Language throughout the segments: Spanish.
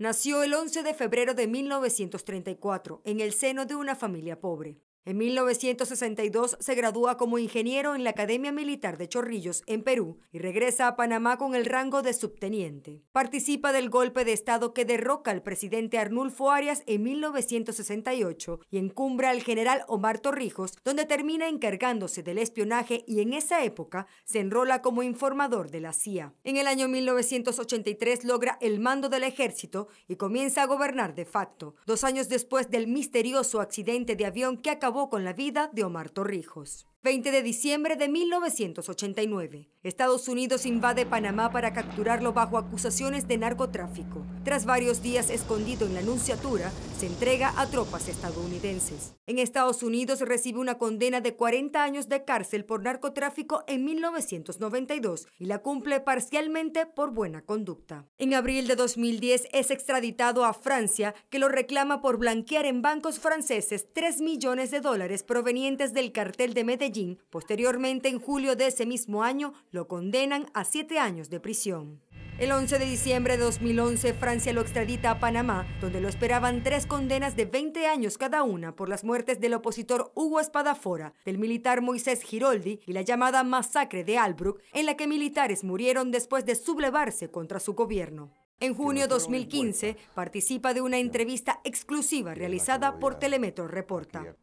Nació el 11 de febrero de 1934 en el seno de una familia pobre. En 1962 se gradúa como ingeniero en la Academia Militar de Chorrillos, en Perú, y regresa a Panamá con el rango de subteniente. Participa del golpe de Estado que derroca al presidente Arnulfo Arias en 1968 y encumbra al general Omar Torrijos, donde termina encargándose del espionaje y en esa época se enrola como informador de la CIA. En el año 1983 logra el mando del ejército y comienza a gobernar de facto, dos años después del misterioso accidente de avión que con la vida de Omar Torrijos. 20 de diciembre de 1989. Estados Unidos invade Panamá para capturarlo bajo acusaciones de narcotráfico. Tras varios días escondido en la Nunciatura, se entrega a tropas estadounidenses. En Estados Unidos recibe una condena de 40 años de cárcel por narcotráfico en 1992 y la cumple parcialmente por buena conducta. En abril de 2010 es extraditado a Francia, que lo reclama por blanquear en bancos franceses 3 millones de dólares provenientes del cartel de Medellín Posteriormente, en julio de ese mismo año, lo condenan a siete años de prisión. El 11 de diciembre de 2011, Francia lo extradita a Panamá, donde lo esperaban tres condenas de 20 años cada una por las muertes del opositor Hugo Espadafora, del militar Moisés Giroldi y la llamada masacre de Albrook, en la que militares murieron después de sublevarse contra su gobierno. En junio 2015 participa de una entrevista exclusiva realizada por Telemetro Reporta.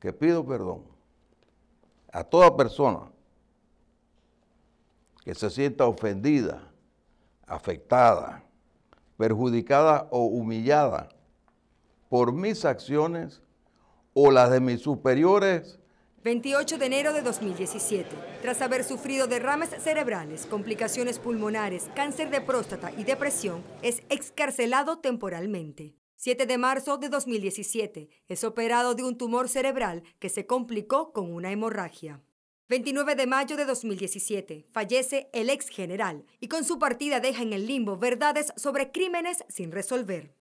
Que pido perdón a toda persona que se sienta ofendida, afectada, perjudicada o humillada por mis acciones o las de mis superiores 28 de enero de 2017. Tras haber sufrido derrames cerebrales, complicaciones pulmonares, cáncer de próstata y depresión, es excarcelado temporalmente. 7 de marzo de 2017. Es operado de un tumor cerebral que se complicó con una hemorragia. 29 de mayo de 2017. Fallece el ex general y con su partida deja en el limbo verdades sobre crímenes sin resolver.